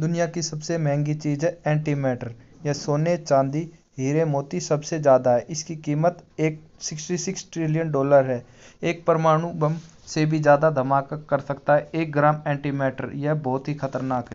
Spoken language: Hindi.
दुनिया की सबसे महंगी चीज है एंटी मैटर यह सोने चांदी हीरे मोती सबसे ज़्यादा है इसकी कीमत एक सिक्सटी सिक्स ट्रिलियन डॉलर है एक परमाणु बम से भी ज़्यादा धमाका कर सकता है एक ग्राम एंटी मैटर यह बहुत ही खतरनाक है